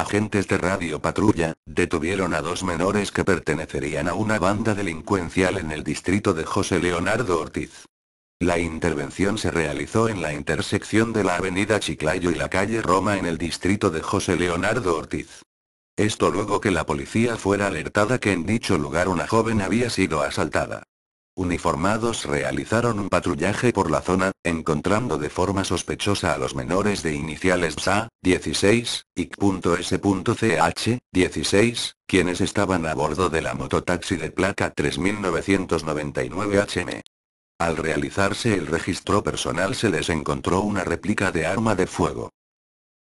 Agentes de Radio Patrulla, detuvieron a dos menores que pertenecerían a una banda delincuencial en el distrito de José Leonardo Ortiz. La intervención se realizó en la intersección de la avenida Chiclayo y la calle Roma en el distrito de José Leonardo Ortiz. Esto luego que la policía fuera alertada que en dicho lugar una joven había sido asaltada uniformados realizaron un patrullaje por la zona, encontrando de forma sospechosa a los menores de iniciales SA, 16, IC.S.CH, 16, quienes estaban a bordo de la mototaxi de placa 3999HM. Al realizarse el registro personal se les encontró una réplica de arma de fuego.